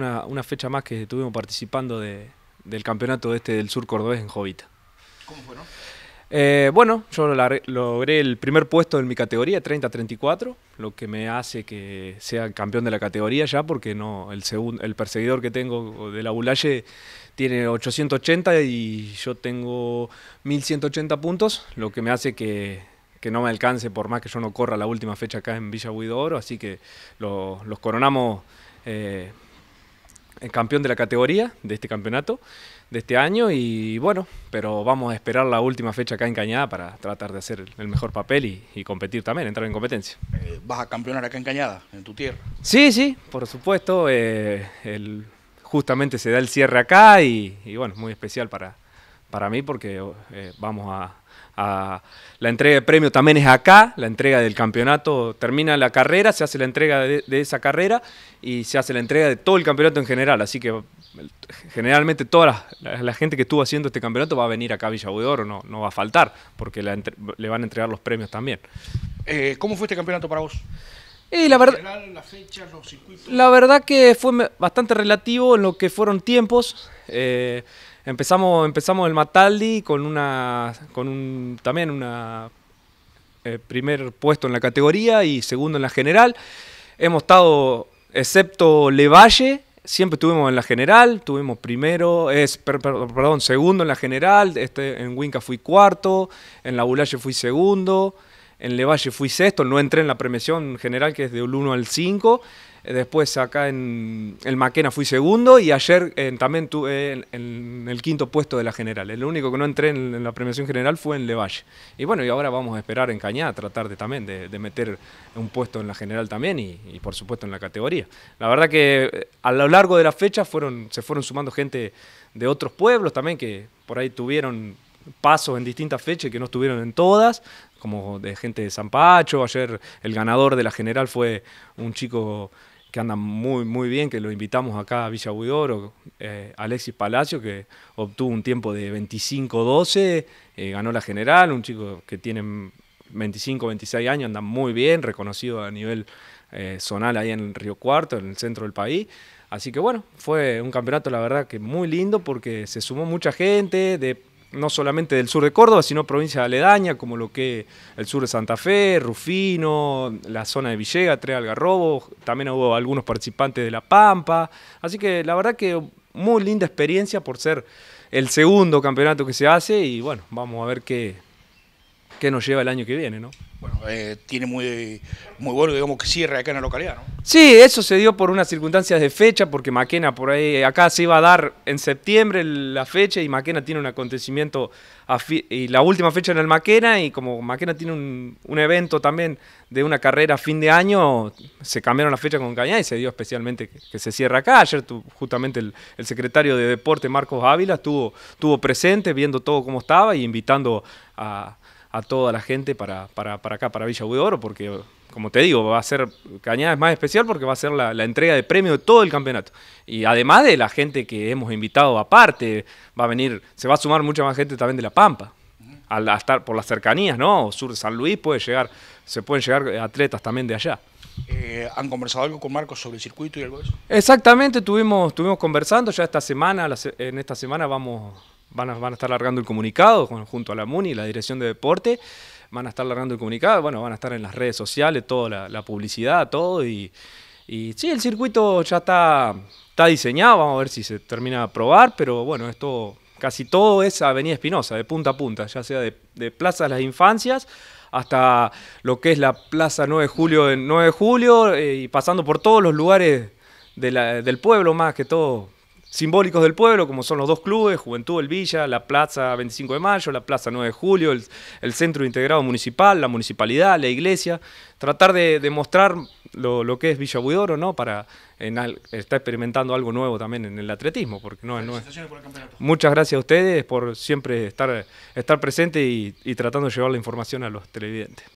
Una, fecha más que estuvimos participando del campeonato este del sur cordobés en Jovita. ¿Cómo fue, no? Eh, bueno, yo logré, el primer puesto en mi categoría, 30-34, lo que me hace que sea campeón de la categoría ya, porque no el, el perseguidor que tengo de la Bulalle tiene 880 y yo tengo 1180 puntos, lo que me hace que no me alcance por más que yo no corra la última fecha acá en Villa Guido Oro, así que los coronamos eh, eh, campeón de la categoría de este campeonato de este año y bueno, pero vamos a esperar la última fecha acá en Cañada para tratar de hacer el mejor papel y, competir también, entrar en competencia. Eh, ¿Vas a campeonar acá en Cañada, en tu tierra? Sí, sí, por supuesto. Eh, justamente se da el cierre acá y, bueno, es muy especial para, para mí porque eh, vamos a, La entrega de premios también es acá, la entrega del campeonato, termina la carrera, se hace la entrega de, esa carrera y se hace la entrega de todo el campeonato en general, así que generalmente toda la, gente que estuvo haciendo este campeonato va a venir acá a Villa o no, no va a faltar, porque le van a entregar los premios también. Eh, ¿Cómo fue este campeonato para vos? la verdad, verdad que fue bastante relativo en lo que fueron tiempos. Eh, Empezamos, empezamos el Mataldi con una. con un. también una. Eh, primer puesto en la categoría y segundo en la general. Hemos estado, excepto Levalle, siempre estuvimos en la general, tuvimos primero, es, perdón, segundo en la general, este, en Winca fui cuarto, en la Bulalle fui segundo, en Levalle fui sexto, no entré en la premiación general que es del 1 al 5. Eh, después acá en el Maquena fui segundo y ayer eh, también tuve eh, en, el quinto puesto de la general. El único que no entré en, la premiación general fue en Levalle. Y bueno, y ahora vamos a esperar en Cañá, tratar de, también de, meter un puesto en la general también y, y, por supuesto en la categoría. La verdad que a lo largo de la fecha fueron, se fueron sumando gente de otros pueblos también que por ahí tuvieron pasos en distintas fechas que no estuvieron en todas, como de gente de San Pacho, Ayer el ganador de la general fue un chico que anda muy, muy bien, que lo invitamos acá a Villa Buidoro, eh, Alexis Palacio, que obtuvo un tiempo de 25-12, eh, ganó la general, un chico que tiene 25, 26 años, anda muy bien, reconocido a nivel eh, zonal ahí en Río Cuarto, en el centro del país. Así que bueno, fue un campeonato la verdad que muy lindo porque se sumó mucha gente de no solamente del sur de Córdoba, sino provincias Aledaña, como lo que el sur de Santa Fe, Rufino, la zona de Villega, Tres Algarrobo, también hubo algunos participantes de La Pampa, así que la verdad que muy linda experiencia por ser el segundo campeonato que se hace y bueno, vamos a ver qué, qué nos lleva el año que viene, ¿no? bueno, eh, tiene muy, muy bueno, digamos, que cierre acá en la localidad, ¿no? Sí, eso se dio por unas circunstancias de fecha, porque Maquena por ahí, acá se iba a dar en septiembre la fecha y Maquena tiene un acontecimiento, y la última fecha en el Maquena, y como Maquena tiene un, evento también de una carrera a fin de año, se cambiaron la fecha con Cañá y se dio especialmente que, se cierra acá. Ayer justamente el, secretario de Deporte, Marcos Ávila, estuvo, estuvo presente viendo todo cómo estaba y invitando a a toda la gente para, para, para acá, para Villa Oro, porque, como te digo, va a ser, Cañada es más especial porque va a ser la, entrega de premio de todo el campeonato. Y además de la gente que hemos invitado aparte, va a venir, se va a sumar mucha más gente también de La Pampa, al, estar por las cercanías, ¿no? Sur de San Luis puede llegar, se pueden llegar atletas también de allá. Eh, ¿Han conversado algo con Marcos sobre el circuito y algo de eso? Exactamente, estuvimos, estuvimos conversando, ya esta semana, en esta semana vamos van a, estar largando el comunicado junto a la MUNI y la Dirección de Deporte. Van a estar largando el comunicado, bueno, van a estar en las redes sociales, toda la, publicidad, todo. Y, sí, el circuito ya está, diseñado, vamos a ver si se termina de aprobar, pero bueno, esto casi todo es Avenida Espinosa, de punta a punta, ya sea de, Plaza de las Infancias hasta lo que es la Plaza 9 de Julio, 9 de Julio eh, y pasando por todos los lugares del pueblo más que todo simbólicos del pueblo, como son los dos clubes, Juventud El Villa, la Plaza 25 de Mayo, la Plaza 9 de Julio, el, Centro Integrado Municipal, la municipalidad, la iglesia, tratar de, mostrar lo, que es Villa Buidoro, ¿no? Para estar experimentando algo nuevo también en el atletismo, porque no, es. Muchas gracias a ustedes por siempre estar, estar presente y, y tratando de llevar la información a los televidentes.